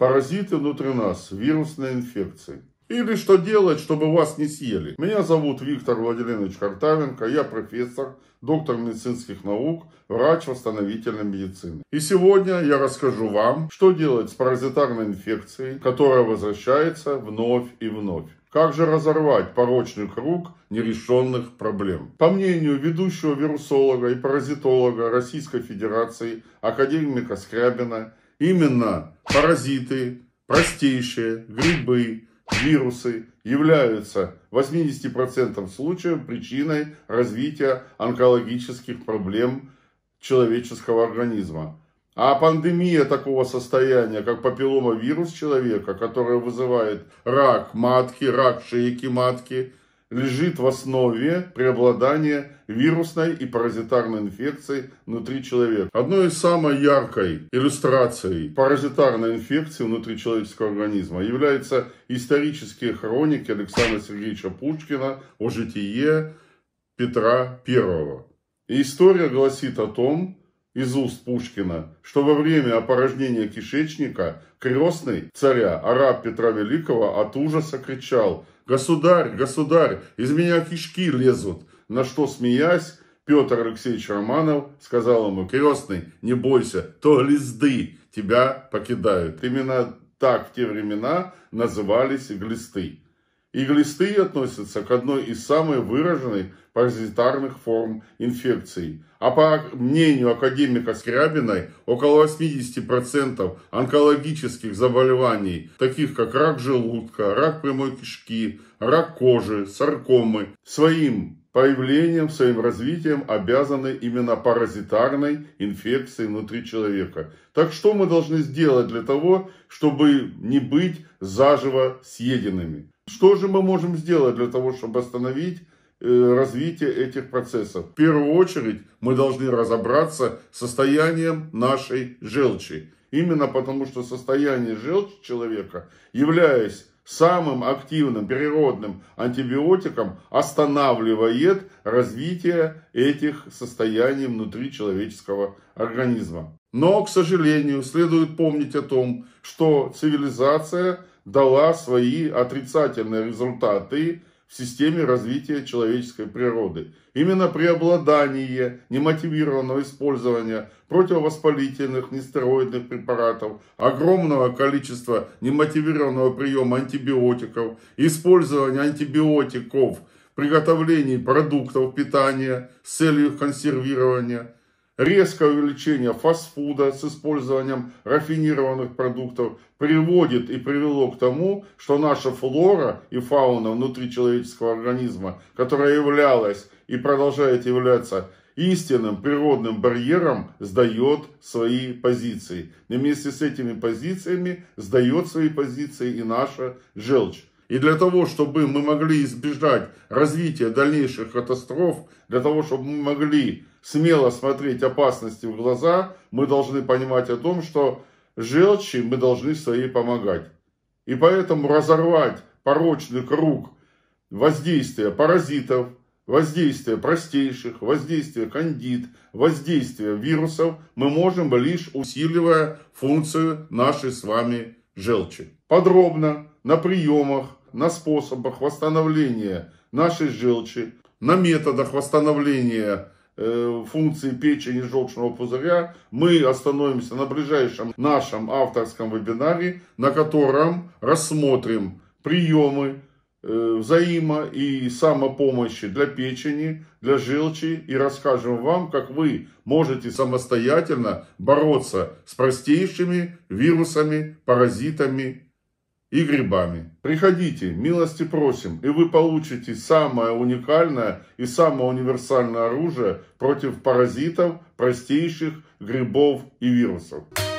Паразиты внутри нас, вирусные инфекции. Или что делать, чтобы вас не съели? Меня зовут Виктор Владимирович Картавенко, я профессор, доктор медицинских наук, врач восстановительной медицины. И сегодня я расскажу вам, что делать с паразитарной инфекцией, которая возвращается вновь и вновь. Как же разорвать порочный круг нерешенных проблем? По мнению ведущего вирусолога и паразитолога Российской Федерации академика Скрябина, именно паразиты, простейшие грибы, вирусы являются в 80% случаев причиной развития онкологических проблем человеческого организма. А пандемия такого состояния, как папилломовирус человека, которая вызывает рак матки, рак шейки матки, лежит в основе преобладания вирусной и паразитарной инфекции внутри человека. Одной из самой яркой иллюстраций паразитарной инфекции внутри человеческого организма являются исторические хроники Александра Сергеевича Пушкина о житии Петра I. история гласит о том, из уст Пушкина, что во время опорожнения кишечника крестный царя, араб Петра Великого, от ужаса кричал «Государь, государь, из меня кишки лезут!» На что, смеясь, Петр Алексеевич Романов сказал ему «Крестный, не бойся, то глисты тебя покидают». Именно так в те времена назывались глисты. Иглистые относятся к одной из самых выраженных паразитарных форм инфекций. А по мнению академика Скрябиной, около 80% онкологических заболеваний, таких как рак желудка, рак прямой кишки, рак кожи, саркомы, своим появлением, своим развитием обязаны именно паразитарной инфекции внутри человека. Так что мы должны сделать для того, чтобы не быть заживо съеденными? Что же мы можем сделать для того, чтобы остановить э, развитие этих процессов. В первую очередь мы должны разобраться с состоянием нашей желчи. Именно потому, что состояние желчи человека, являясь самым активным природным антибиотиком, останавливает развитие этих состояний внутри человеческого организма. Но, к сожалению, следует помнить о том, что цивилизация – дала свои отрицательные результаты в системе развития человеческой природы. Именно преобладание немотивированного использования противовоспалительных нестероидных препаратов, огромного количества немотивированного приема антибиотиков, использование антибиотиков в приготовлении продуктов питания с целью консервирования – Резкое увеличение фастфуда с использованием рафинированных продуктов приводит и привело к тому, что наша флора и фауна внутри человеческого организма, которая являлась и продолжает являться истинным природным барьером, сдает свои позиции. И вместе с этими позициями сдает свои позиции и наша желчь. И для того, чтобы мы могли избежать развития дальнейших катастроф, для того, чтобы мы могли смело смотреть опасности в глаза, мы должны понимать о том, что желчи мы должны своей помогать. И поэтому разорвать порочный круг воздействия паразитов, воздействия простейших, воздействия кандид, воздействия вирусов мы можем лишь усиливая функцию нашей с вами желчи. Подробно на приемах на способах восстановления нашей желчи, на методах восстановления э, функции печени желчного пузыря, мы остановимся на ближайшем нашем авторском вебинаре, на котором рассмотрим приемы э, взаимо и самопомощи для печени, для желчи и расскажем вам, как вы можете самостоятельно бороться с простейшими вирусами, паразитами и грибами. Приходите, милости просим, и вы получите самое уникальное и самое универсальное оружие против паразитов, простейших грибов и вирусов.